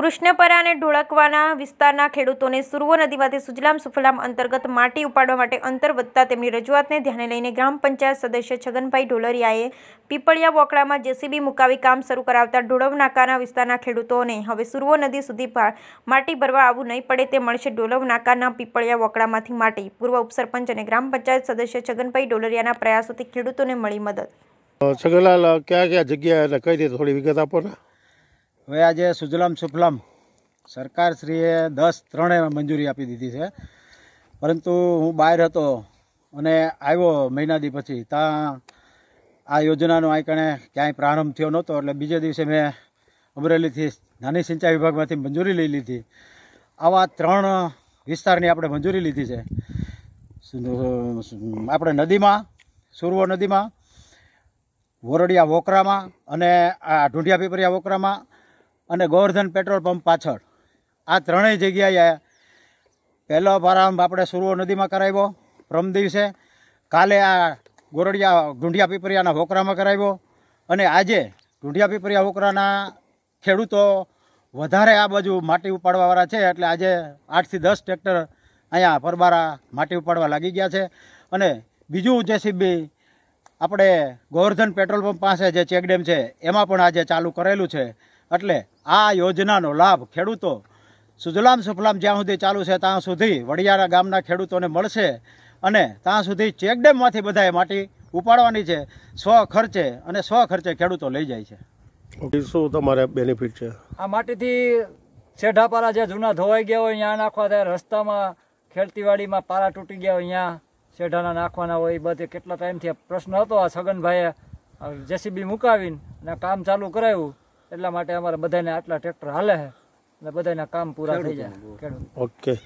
કૃષ્ણપરા અને ઢોળકવાના વિસ્તારના ખેડૂતોને સુરવો નદીમાંથી સુજલામ સુફલામ અંતર્ગત માટી ઉપાડવા માટે અંતર વધતા તેમની રજૂઆતને ધ્યાને લઈને ગ્રામ પંચાયત સદસ્ય છગનભાઈ ઢોલરિયાએ પીપળિયા વોકડામાં જેસીબી મુકાવી કામ શરૂ કરાવતા ઢોળવનાકાના વિસ્તારના ખેડૂતોને હવે સુરવો નદી સુધી માટી ભરવા આવવું નહીં પડે તે મળશે ઢોલવ નાકાના પીપળિયા વોકડામાંથી માટી પૂર્વ ઉપસરપંચ અને ગ્રામ પંચાયત સદસ્ય છગનભાઈ ઢોલરિયાના પ્રયાસોથી ખેડૂતોને મળી મદદ છગનલાલ કયા કયા જગ્યાએ કઈ રીતે થોડી વિગત આપો ને હવે આજે સુજલામ સુફલામ સરકારશ્રીએ દસ ત્રણે મંજૂરી આપી દીધી છે પરંતુ હું બહાર હતો અને આવ્યો મહિના દી પછી ત્યાં આ યોજનાનો આ ક્યાંય પ્રારંભ થયો નહોતો એટલે બીજે દિવસે મેં અમરેલીથી નાની સિંચાઈ વિભાગમાંથી મંજૂરી લઈ લીધી આવા ત્રણ વિસ્તારની આપણે મંજૂરી લીધી છે આપણે નદીમાં સુરવો નદીમાં વોરડિયા વોકરામાં અને આ ઢૂંઢિયા પીપરિયા વોકરામાં અને ગોવર્ધન પેટ્રોલ પંપ પાછળ આ ત્રણેય જગ્યાએ પહેલો પ્રારંભ આપણે સુરવો નદીમાં કરાવ્યો પ્રમ દિવસે કાલે આ ગોરડિયા ઢૂંઢિયા પીપરિયાના હોકરામાં કરાવ્યો અને આજે ઢૂંઢિયા પીપરિયા હોકરાના ખેડૂતો વધારે આ બાજુ માટી ઉપાડવાવાળા છે એટલે આજે આઠથી દસ ટ્રેક્ટર અહીંયા પરબારા માટી ઉપાડવા લાગી ગયા છે અને બીજું જેસીબી આપણે ગોવર્ધન પેટ્રોલ પંપ પાસે જે ચેકડેમ છે એમાં પણ આજે ચાલુ કરેલું છે એટલે આ યોજનાનો લાભ ખેડૂતો સુજલામ સુફલામ જ્યાં સુધી ચાલુ છે ત્યાં સુધી વડિયારા ગામના ખેડૂતોને મળશે અને ત્યાં સુધી ચેકડેમમાંથી બધાએ માટી ઉપાડવાની છે સ્વ ખર્ચે અને સ્વ ખર્ચે ખેડૂતો લઈ જાય છે શું તમારે બેનિફિટ છે આ માટીથી શેઢાપારા જે જૂના ધોવાઈ ગયા હોય ત્યાં નાખવા થાય રસ્તામાં ખેતીવાડીમાં પારા તૂટી ગયા હોય ત્યાં છેઢાના નાખવાના હોય એ બધે કેટલા ટાઈમથી પ્રશ્ન હતો આ છગનભાઈએ જેસીબી મુકાવીને કામ ચાલુ કરાવ્યું એટલા માટે અમારે બધાને આટલા ટ્રેક્ટર હાલે છે અને બધાના કામ પૂરા થઈ જાય ઓકે